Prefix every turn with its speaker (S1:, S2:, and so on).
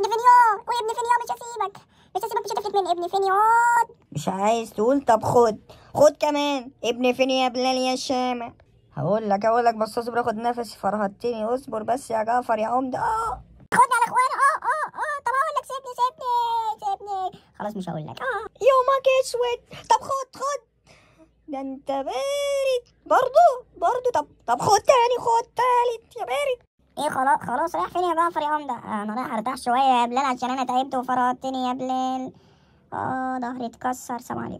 S1: ابن فينيون قول ابن فينيون مش هسيبك مش هسيبك مش هتفلت ابني ابن فينيون
S2: مش عايز تقول طب خد خد كمان ابن يا بلال يا شامع هقول لك هقول لك بس اصبر اخد نفسي فرهدتني اصبر بس يا جعفر يا عمده اه خدني على
S3: اخوانا اه
S4: اه اه طب هقول لك سيبني سيبني سيبني
S2: خلاص مش هقول
S3: لك
S4: اه يومك اسود طب خد خد
S5: ده انت بارد برضه برضه طب طب خد تاني خد تالت يا بارد ايه خلاص خلاص رايح فين يا جعفر يا عمده آه، انا رايح ارتاح شويه يا بلال عشان انا تعبت وفرطتني يا بلال اه ظهري اتكسر سلام عليكم